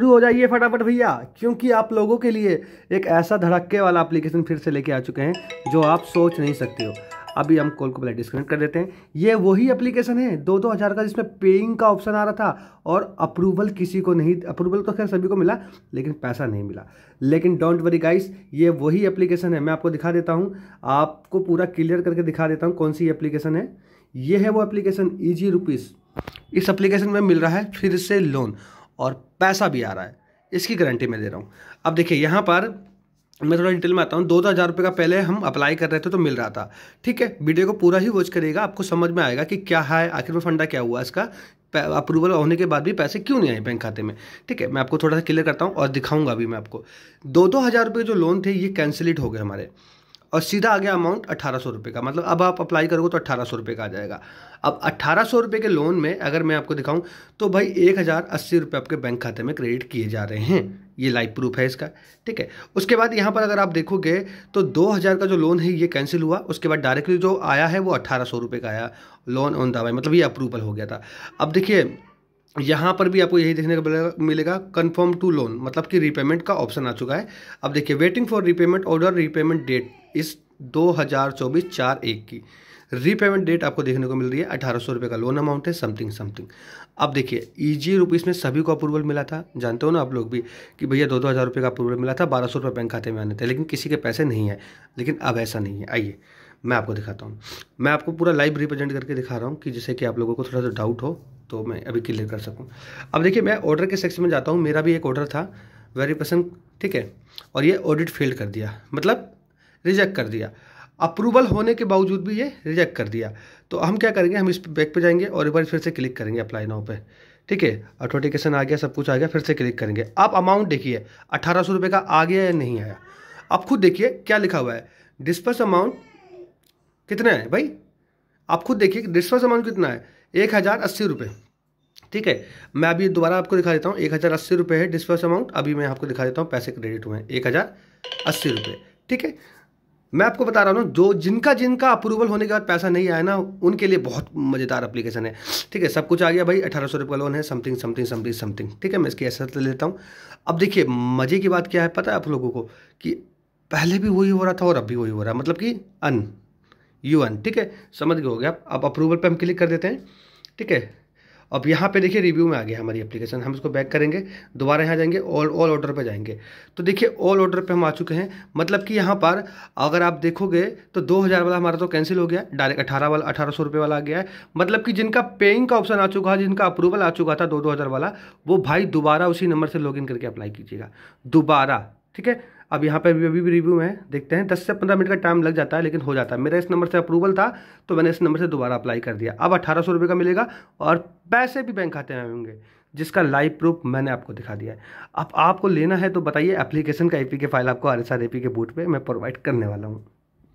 शुरू हो जाइए फटाफट भैया क्योंकि आप लोगों के लिए एक ऐसा धड़क्के वाला एप्लीकेशन फिर से लेके आ चुके हैं जो आप सोच नहीं सकते हो अभी हम कॉल को पहले डिस्कनेक्ट कर देते हैं ये वही एप्लीकेशन है दो दो हज़ार का जिसमें पेइंग का ऑप्शन आ रहा था और अप्रूवल किसी को नहीं अप्रूवल तो खैर सभी को मिला लेकिन पैसा नहीं मिला लेकिन डोंट वरी गाइस ये वही एप्लीकेशन है मैं आपको दिखा देता हूँ आपको पूरा क्लियर करके दिखा देता हूँ कौन सी एप्लीकेशन है ये है वो एप्लीकेशन ईजी रुपीज़ इस एप्लीकेशन में मिल रहा है फिर से लोन और पैसा भी आ रहा है इसकी गारंटी मैं दे रहा हूँ अब देखिए यहाँ पर मैं थोड़ा डिटेल में आता हूँ दो दो तो हज़ार रुपये का पहले हम अप्लाई कर रहे थे तो मिल रहा था ठीक है वीडियो को पूरा ही वॉच करिएगा आपको समझ में आएगा कि क्या है आखिर में फंडा क्या हुआ इसका अप्रूवल होने के बाद भी पैसे क्यों नहीं आए बैंक खाते में ठीक है मैं आपको थोड़ा सा क्लियर करता हूँ और दिखाऊंगा भी मैं आपको दो दो हज़ार रुपये जो लोन थे ये कैंसिलेट हो गए हमारे और सीधा आ गया अमाउंट अट्ठारह सौ रुपये का मतलब अब आप अप्लाई करोगे तो अट्ठारह सौ रुपये का आ जाएगा अब अट्ठारह सौ रुपये के लोन में अगर मैं आपको दिखाऊं तो भाई एक हज़ार अस्सी रुपये आपके बैंक खाते में क्रेडिट किए जा रहे हैं ये लाइव प्रूफ है इसका ठीक है उसके बाद यहाँ पर अगर आप देखोगे तो दो हज़ार का जो लोन है ये कैंसिल हुआ उसके बाद डायरेक्टली जो आया है वो अट्ठारह सौ रुपये का आया लोन ऑन दवाई मतलब ये अप्रूवल हो गया था अब देखिए यहाँ पर भी आपको यही देखने को मिलेगा कन्फर्म टू लोन मतलब कि रीपेमेंट का ऑप्शन आ चुका है अब देखिए waiting for repayment order repayment date इस 2024 चार एक की रीपेमेंट डेट आपको देखने को मिल रही है अठारह सौ रुपये का लोन अमाउंट है समथिंग समथिंग अब देखिए ईजी e रुपीज़ में सभी को अप्रूवल मिला था जानते हो ना आप लोग भी कि भैया दो दो हज़ार रुपये का अप्रूवल मिला था बारह सौ रुपये बैंक खाते में आने थे लेकिन किसी के पैसे नहीं है लेकिन अब ऐसा नहीं है आइए मैं आपको दिखाता हूँ मैं आपको पूरा लाइव रिप्रेजेंट करके दिखा रहा हूँ कि जैसे कि आप लोगों को थोड़ा सा डाउट हो तो मैं अभी क्लियर कर सकूँ अब देखिए मैं ऑर्डर के सेक्शन में जाता हूँ मेरा भी एक ऑर्डर था वेरी पसंद ठीक है और ये ऑडिट फेल कर दिया मतलब रिजेक्ट कर दिया अप्रूवल होने के बावजूद भी ये रिजेक्ट कर दिया तो हम क्या करेंगे हम इस बैक पे जाएंगे और एक बार फिर से क्लिक करेंगे अप्लाई नाउ पे ठीक है ऑटोटिकेशन आ गया सब कुछ आ गया फिर से क्लिक करेंगे अब अमाउंट देखिए अठारह सौ रुपये का आ गया या नहीं आया आप खुद देखिए क्या लिखा हुआ है डिस्पर्स अमाउंट कितना है भाई आप खुद देखिए डिस्पर्स अमाउंट कितना है एक हज़ार अस्सी रुपये ठीक है मैं अभी दोबारा आपको दिखा देता हूँ एक हज़ार अस्सी रुपये है डिस्पर्स अमाउंट अभी मैं आपको दिखा देता हूँ पैसे क्रेडिट हुए हैं एक हज़ार अस्सी रुपये ठीक है मैं आपको बता रहा हूँ जो जिनका जिनका अप्रूवल होने के बाद पैसा नहीं आया ना उनके लिए बहुत मज़ेदार अप्लीकेशन है ठीक है सब कुछ आ गया भाई अठारह सौ रुपये लोन है समथिंग समथिंग समथिंग समथिंग ठीक है मैं इसकी ऐसा लेता हूँ अब देखिए मज़े की बात क्या है पता है आप लोगों को कि पहले भी वही हो रहा था और अब भी वही हो रहा है मतलब कि अन यू वन ठीक है समझ गए हो गया अब अप्रूवल पे हम क्लिक कर देते हैं ठीक है अब यहाँ पे देखिए रिव्यू में आ गया हमारी एप्लीकेशन हम इसको बैक करेंगे दोबारा यहाँ जाएंगे ऑल ऑल ऑर्डर पे जाएंगे तो देखिए ऑल ऑर्डर पे हम आ चुके हैं मतलब कि यहाँ पर अगर आप देखोगे तो 2000 वाला हमारा तो कैंसिल हो गया डायरेक्ट अठारह वाला अठारह सौ रुपये वाला आ गया है मतलब कि जिनका पेइंग का ऑप्शन आ चुका है जिनका अप्रूवल आ चुका था दो दो वाला वो भाई दोबारा उसी नंबर से लॉग करके अप्लाई कीजिएगा दोबारा ठीक है अब यहाँ पर अभी भी रिव्यू है देखते हैं दस से पंद्रह मिनट का टाइम लग जाता है लेकिन हो जाता है मेरा इस नंबर से अप्रूवल था तो मैंने इस नंबर से दोबारा अप्लाई कर दिया अब अठारह सौ रुपये का मिलेगा और पैसे भी बैंक खाते में होंगे जिसका लाइव प्रूफ मैंने आपको दिखा दिया है अब आपको लेना है तो बताइए एप्लीकेशन का के फाइल आपको आर एस आर के बूट पर मैं प्रोवाइड करने वाला हूँ